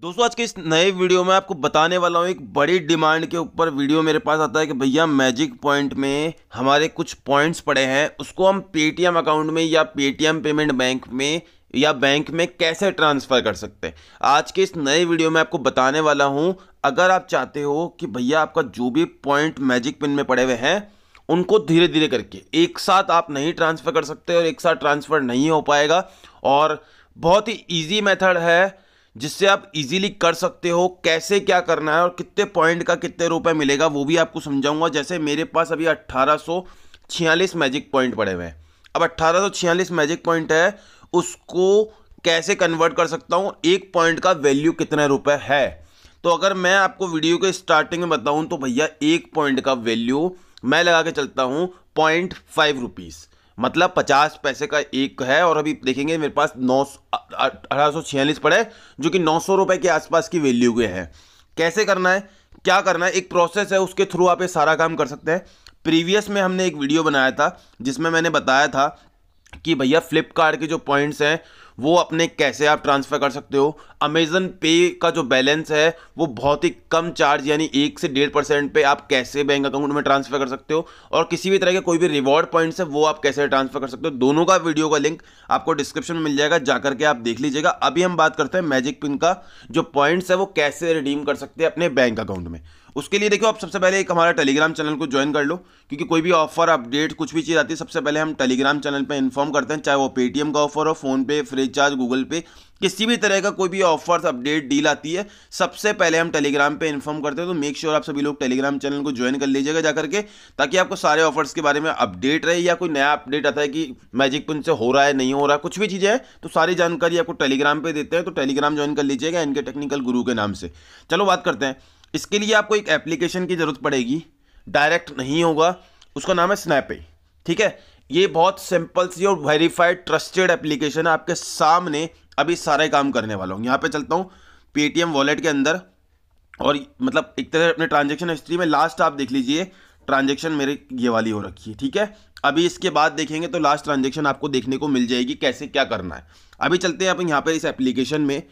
दोस्तों आज के इस नए वीडियो में आपको बताने वाला हूँ एक बड़ी डिमांड के ऊपर वीडियो मेरे पास आता है कि भैया मैजिक पॉइंट में हमारे कुछ पॉइंट्स पड़े हैं उसको हम पेटीएम अकाउंट में या पेटीएम पेमेंट बैंक में या बैंक में कैसे ट्रांसफ़र कर सकते हैं आज के इस नए वीडियो में आपको बताने वाला हूँ अगर आप चाहते हो कि भैया आपका जो भी पॉइंट मैजिक पिन में पड़े हुए हैं उनको धीरे धीरे करके एक साथ आप नहीं ट्रांसफ़र कर सकते और एक साथ ट्रांसफ़र नहीं हो पाएगा और बहुत ही ईजी मेथड है जिससे आप इजीली कर सकते हो कैसे क्या करना है और कितने पॉइंट का कितने रुपए मिलेगा वो भी आपको समझाऊंगा जैसे मेरे पास अभी अट्ठारह मैजिक पॉइंट पड़े हुए हैं अब अट्ठारह मैजिक पॉइंट है उसको कैसे कन्वर्ट कर सकता हूँ एक पॉइंट का वैल्यू कितने रुपए है तो अगर मैं आपको वीडियो के स्टार्टिंग में बताऊँ तो भैया एक पॉइंट का वैल्यू मैं लगा के चलता हूँ पॉइंट फाइव रुपीज़ मतलब पचास पैसे का एक है और अभी देखेंगे मेरे पास नौ अठारह सौ छियालीस पड़े जो कि नौ सौ रुपये के आसपास की वैल्यू के हैं कैसे करना है क्या करना है एक प्रोसेस है उसके थ्रू आप ये सारा काम कर सकते हैं प्रीवियस में हमने एक वीडियो बनाया था जिसमें मैंने बताया था कि भैया फ्लिपकार्ट के जो पॉइंट्स हैं वो अपने कैसे आप ट्रांसफ़र कर सकते हो अमेज़न पे का जो बैलेंस है वो बहुत ही कम चार्ज यानी एक से डेढ़ परसेंट पे आप कैसे बैंक अकाउंट में ट्रांसफ़र कर सकते हो और किसी भी तरह के कोई भी रिवॉर्ड पॉइंट्स है वो आप कैसे ट्रांसफ़र कर सकते हो दोनों का वीडियो का लिंक आपको डिस्क्रिप्शन में मिल जाएगा जाकर के आप देख लीजिएगा अभी हम बात करते हैं मैजिक पिन का जो पॉइंट्स है वो कैसे रिडीम कर सकते हैं अपने बैंक अकाउंट में उसके लिए देखो आप सबसे पहले एक हमारा टेलीग्राम चैनल को ज्वाइन कर लो क्योंकि कोई भी ऑफर अपडेट कुछ भी चीज़ आती है सबसे पहले हम टेलीग्राम चैनल पर इन्फॉर्म करते हैं चाहे वो पेटीएम का ऑफर हो फ़ोनपे फ्री चार्ज गूगल पे किसी भी तरह का कोई भी ऑफर अपडेट डील आती है सबसे पहले हम टेलीग्राम पे इन्फॉर्म करते हैं तो मेक श्योर sure आप सभी लोग टेलीग्राम चैनल को ज्वाइन कर लीजिएगा जाकर के ताकि आपको सारे ऑफर्स के बारे में अपडेट रहे या कोई नया अपडेट आता है कि मैजिक पिन से हो रहा है नहीं हो रहा कुछ भी चीज़ें हैं तो सारी जानकारी आपको टेलीग्राम पर देते हैं तो टेलीग्राम ज्वाइन कर लीजिएगा इनके टेक्निकल गुरु के नाम से चलो बात करते हैं इसके लिए आपको एक एप्लीकेशन की ज़रूरत पड़ेगी डायरेक्ट नहीं होगा उसका नाम है स्नैपे ठीक है ये बहुत सिंपल सी और वेरीफाइड ट्रस्टेड एप्लीकेशन है आपके सामने अभी सारे काम करने वाला हूँ यहाँ पे चलता हूँ पेटीएम वॉलेट के अंदर और मतलब एक तरह अपने ट्रांजेक्शन हिस्ट्री में लास्ट आप देख लीजिए ट्रांजेक्शन मेरे ये वाली हो रखी है ठीक है अभी इसके बाद देखेंगे तो लास्ट ट्रांजेक्शन आपको देखने को मिल जाएगी कैसे क्या करना है अभी चलते हैं आप यहाँ पर इस एप्लीकेशन में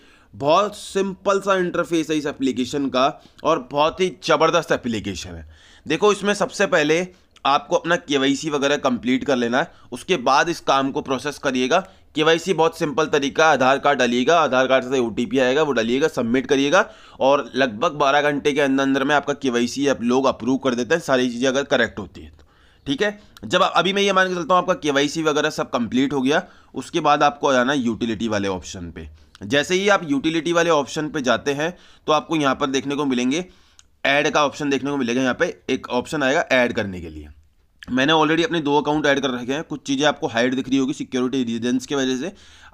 बहुत सिंपल सा इंटरफेस है इस एप्लीकेशन का और बहुत ही ज़बरदस्त एप्लीकेशन है देखो इसमें सबसे पहले आपको अपना के वगैरह कंप्लीट कर लेना है उसके बाद इस काम को प्रोसेस करिएगा के बहुत सिंपल तरीका आधार कार्ड डालिएगा आधार कार्ड से ओ आएगा वो डालिएगा सबमिट करिएगा और लगभग 12 घंटे के अंदर अंदर में आपका के वाई लोग अप्रूव कर देते हैं सारी चीज़ें अगर करेक्ट होती है तो ठीक है जब अभी मैं ये मान के चलता हूँ आपका के वगैरह सब कंप्लीट हो गया उसके बाद आपको आ जाना यूटिलिटी वाले ऑप्शन पे जैसे ही आप यूटिलिटी वाले ऑप्शन पे जाते हैं तो आपको यहाँ पर देखने को मिलेंगे ऐड का ऑप्शन देखने को मिलेगा यहाँ पे एक ऑप्शन आएगा ऐड करने के लिए मैंने ऑलरेडी अपने दो अकाउंट ऐड कर रखे हैं कुछ चीज़ें आपको हाइड दिख रही होगी सिक्योरिटी रीजन्स की वजह से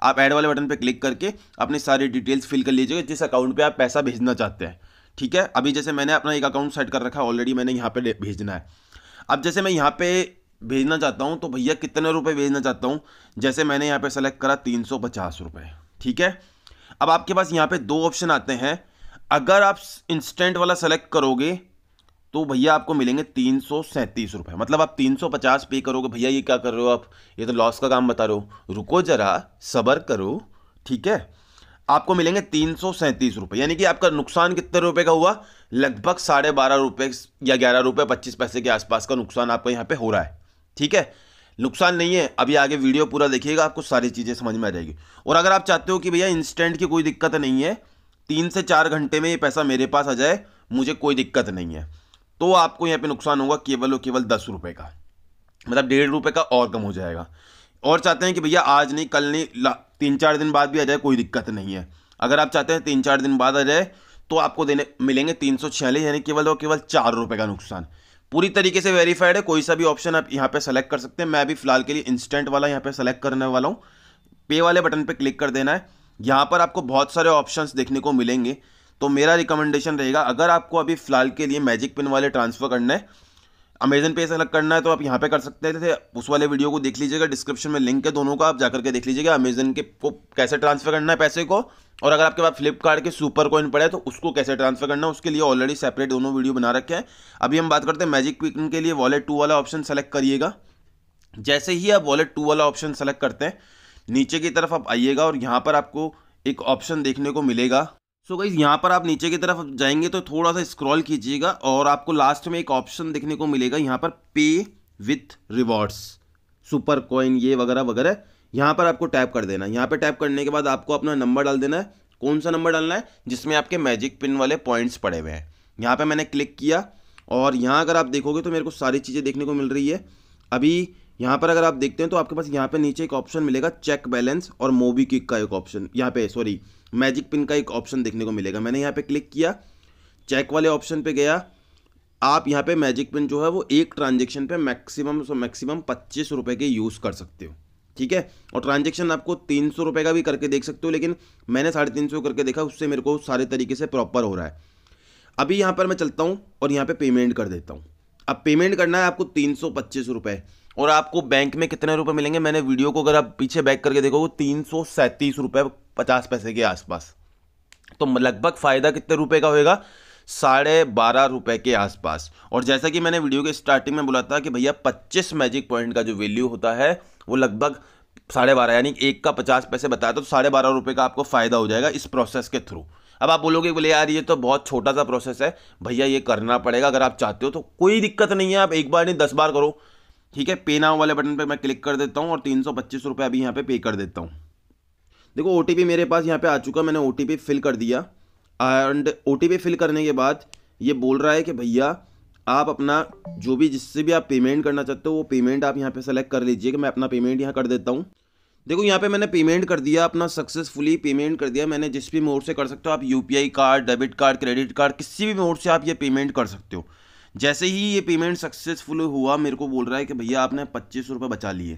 आप ऐड वाले बटन पर क्लिक करके अपनी सारी डिटेल्स फिल कर लीजिएगा जिस अकाउंट पर आप पैसा भेजना चाहते हैं ठीक है अभी जैसे मैंने अपना एक अकाउंट सेट कर रखा है ऑलरेडी मैंने यहाँ पर भेजना है अब जैसे मैं यहाँ पे भेजना चाहता हूँ तो भैया कितने रुपए भेजना चाहता हूँ जैसे मैंने यहाँ पे सेलेक्ट करा तीन सौ पचास ठीक है अब आपके पास यहाँ पे दो ऑप्शन आते हैं अगर आप इंस्टेंट वाला सेलेक्ट करोगे तो भैया आपको मिलेंगे तीन सौ सैंतीस मतलब आप तीन सौ पचास पे करोगे भैया ये क्या कर रहे हो आप ये तो लॉस का काम बता रहे हो रुको ज़रा सबर करो ठीक है आपको मिलेंगे तीन सौ सैंतीस रुपये यानी कि आपका नुकसान कितने रुपए का हुआ लगभग साढ़े बारह रुपये या ग्यारह रुपये पच्चीस पैसे के आसपास का नुकसान आपको यहाँ पे हो रहा है ठीक है नुकसान नहीं है अभी आगे वीडियो पूरा देखिएगा आपको सारी चीज़ें समझ में आ जाएगी और अगर आप चाहते हो कि भैया इंस्टेंट की कोई दिक्कत नहीं है तीन से चार घंटे में ये पैसा मेरे पास आ जाए मुझे कोई दिक्कत नहीं है तो आपको यहाँ पे नुकसान होगा केवल और केवल दस रुपये का मतलब डेढ़ रुपये का और कम हो जाएगा और चाहते हैं कि भैया आज नहीं कल नहीं तीन चार दिन बाद भी आ जाए कोई दिक्कत नहीं है अगर आप चाहते हैं तीन चार दिन बाद आ जाए तो आपको देने मिलेंगे तीन सौ छियालीस यानी केवल और केवल चार रुपये का नुकसान पूरी तरीके से वेरीफाइड है कोई सा भी ऑप्शन आप यहाँ पे सेलेक्ट कर सकते हैं मैं अभी फिलहाल के लिए इंस्टेंट वाला यहाँ पे सेलेक्ट करने वाला हूँ पे वाले बटन पे क्लिक कर देना है यहाँ पर आपको बहुत सारे ऑप्शंस देखने को मिलेंगे तो मेरा रिकमेंडेशन रहेगा अगर आपको अभी फिलहाल के लिए मैजिक पिन वाले ट्रांसफ़र करना है अमेजन पे से अलग करना है तो आप यहाँ पे कर सकते थे उस वाले वीडियो को देख लीजिएगा डिस्क्रिप्शन में लिंक है दोनों का आप जाकर के देख लीजिएगा अमेजन के को कैसे ट्रांसफर करना है पैसे को और अगर आपके पास फ्लिपकार्ट के सुपर कॉइन पड़े तो उसको कैसे ट्रांसफर करना है उसके लिए ऑलरेडी सेपरेट दोनों वीडियो बना रखे हैं अभी हम बात करते हैं मैजिक क्विकन के लिए वॉलेट टू वाला ऑप्शन सेलेक्ट करिएगा जैसे ही आप वॉलेट टू वाला ऑप्शन सेलेक्ट करते हैं नीचे की तरफ आप आइएगा और यहाँ पर आपको एक ऑप्शन देखने को मिलेगा सो गाइज यहाँ पर आप नीचे की तरफ जाएंगे तो थोड़ा सा स्क्रॉल कीजिएगा और आपको लास्ट में एक ऑप्शन देखने को मिलेगा यहाँ पर पे विथ रिवॉर्ड्स सुपर कॉइन ये वगैरह वगैरह यहाँ पर आपको टैप कर देना है यहाँ पर टैप करने के बाद आपको अपना नंबर डाल देना है कौन सा नंबर डालना है जिसमें आपके मैजिक पिन वाले पॉइंट्स पड़े हुए हैं यहाँ पर मैंने क्लिक किया और यहाँ अगर आप देखोगे तो मेरे को सारी चीज़ें देखने को मिल रही है अभी यहाँ पर अगर आप देखते हैं तो आपके पास यहाँ पे नीचे एक ऑप्शन मिलेगा चेक बैलेंस और मोबी क्विक का एक ऑप्शन यहाँ पे सॉरी मैजिक पिन का एक ऑप्शन देखने को मिलेगा मैंने यहाँ पे क्लिक किया चेक वाले ऑप्शन पे गया आप यहाँ पे मैजिक पिन जो है वो एक ट्रांजेक्शन पे मैक्सिमम सो मैक्सिमम पच्चीस रुपये के यूज़ कर सकते हो ठीक है और ट्रांजेक्शन आपको तीन सौ रुपये का भी करके देख सकते हो लेकिन मैंने साढ़े तीन सौ करके देखा उससे मेरे को सारे तरीके से प्रॉपर हो रहा है अभी यहाँ पर मैं चलता हूँ और यहाँ पर पे पेमेंट कर देता हूँ अब पेमेंट करना है आपको तीन सौ पच्चीस रुपये और आपको बैंक में कितने रुपए मिलेंगे मैंने वीडियो को अगर आप पीछे बैक करके देखोगे तीन सौ सैंतीस रुपये पचास पैसे के आसपास तो लगभग फ़ायदा कितने रुपए का होएगा साढ़े बारह रुपये के आसपास और जैसा कि मैंने वीडियो के स्टार्टिंग में बोला था कि भैया पच्चीस मैजिक पॉइंट का जो वैल्यू होता है वो लगभग साढ़े बारह यानी एक का पचास पैसे बताया तो साढ़े बारह रुपये का आपको फ़ायदा हो जाएगा इस प्रोसेस के थ्रू अब आप बोलोगे बोले यार ये तो बहुत छोटा सा प्रोसेस है भैया ये करना पड़ेगा अगर आप चाहते हो तो कोई दिक्कत नहीं है आप एक बार नहीं दस बार करो ठीक है पे नाउ वाले बटन पर मैं क्लिक कर देता हूँ और तीन सौ पच्चीस रुपये अभी यहाँ पे पे कर देता हूँ देखो ओ मेरे पास यहाँ पे आ चुका मैंने ओ फिल कर दिया एंड ओ फिल करने के बाद ये बोल रहा है कि भैया आप अपना जो भी जिससे भी आप पेमेंट करना चाहते हो वो पेमेंट आप यहाँ पे सेलेक्ट कर लीजिए कि मैं अपना पेमेंट यहाँ कर देता हूँ देखो यहाँ पे मैंने पेमेंट कर दिया अपना सक्सेसफुली पेमेंट कर दिया मैंने जिस भी मोड से कर सकते हो आप UPI card debit card credit card किसी भी मोड से आप ये पेमेंट कर सकते हो जैसे ही ये पेमेंट सक्सेसफुल हुआ मेरे को बोल रहा है कि भैया आपने पच्चीस रुपये बचा लिए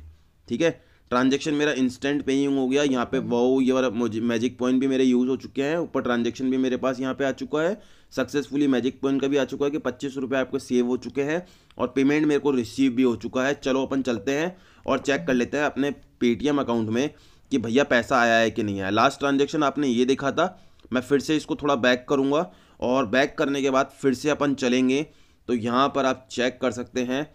ठीक है ट्रांजेक्शन मेरा इंस्टेंट पेइंग हो गया यहाँ पे वो हम्म। ये वाला मैजिक पॉइंट भी मेरे यूज़ हो चुके हैं ऊपर ट्रांजेक्शन भी मेरे पास यहाँ पे आ चुका है सक्सेसफुली मैजिक पॉइंट का भी आ चुका है कि पच्चीस रुपये आपके सेव हो चुके हैं और पेमेंट मेरे को रिसीव भी हो चुका है चलो अपन चलते हैं और चेक कर लेते हैं अपने पेटीएम अकाउंट में कि भैया पैसा आया है कि नहीं आया लास्ट ट्रांजेक्शन आपने ये देखा था मैं फिर से इसको थोड़ा बैक करूँगा और बैक करने के बाद फिर से अपन चलेंगे तो यहाँ पर आप चेक कर सकते हैं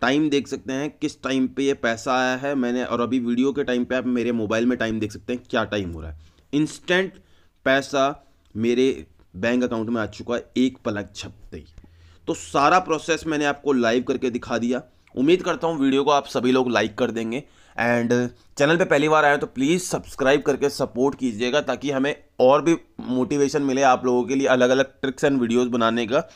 टाइम देख सकते हैं किस टाइम पे ये पैसा आया है मैंने और अभी वीडियो के टाइम पे आप मेरे मोबाइल में टाइम देख सकते हैं क्या टाइम हो रहा है इंस्टेंट पैसा मेरे बैंक अकाउंट में आ चुका है एक पलक छपते ही तो सारा प्रोसेस मैंने आपको लाइव करके दिखा दिया उम्मीद करता हूँ वीडियो को आप सभी लोग लाइक कर देंगे एंड चैनल पे पहली बार आए तो प्लीज़ सब्सक्राइब करके सपोर्ट कीजिएगा ताकि हमें और भी मोटिवेशन मिले आप लोगों के लिए अलग अलग ट्रिक्स एंड वीडियोस बनाने का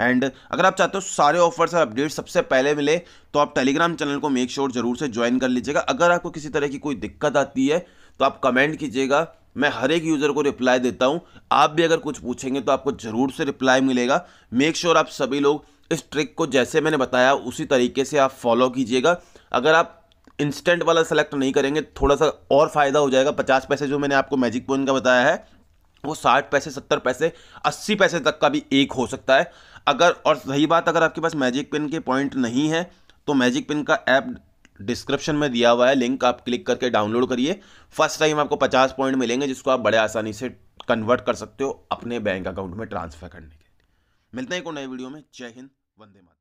एंड अगर आप चाहते हो सारे ऑफर्स और अपडेट सबसे पहले मिले तो आप टेलीग्राम चैनल को मेक श्योर जरूर से ज्वाइन कर लीजिएगा अगर आपको किसी तरह की कोई दिक्कत आती है तो आप कमेंट कीजिएगा मैं हर एक यूज़र को रिप्लाई देता हूँ आप भी अगर कुछ पूछेंगे तो आपको ज़रूर से रिप्लाई मिलेगा मेक श्योर आप सभी लोग इस ट्रिक को जैसे मैंने बताया उसी तरीके से आप फॉलो कीजिएगा अगर आप इंस्टेंट वाला सेलेक्ट नहीं करेंगे थोड़ा सा और फ़ायदा हो जाएगा पचास पैसे जो मैंने आपको मैजिक पॉइंट का बताया है वो साठ पैसे सत्तर पैसे अस्सी पैसे तक का भी एक हो सकता है अगर और सही बात अगर आपके पास मैजिक पिन के पॉइंट नहीं है तो मैजिक पिन का ऐप डिस्क्रिप्शन में दिया हुआ है लिंक आप क्लिक करके डाउनलोड करिए फर्स्ट टाइम आपको पचास पॉइंट मिलेंगे जिसको आप बड़े आसानी से कन्वर्ट कर सकते हो अपने बैंक अकाउंट में ट्रांसफ़र करने के लिए मिलते हैं एक नए वीडियो में जय हिंद वंदे मातरम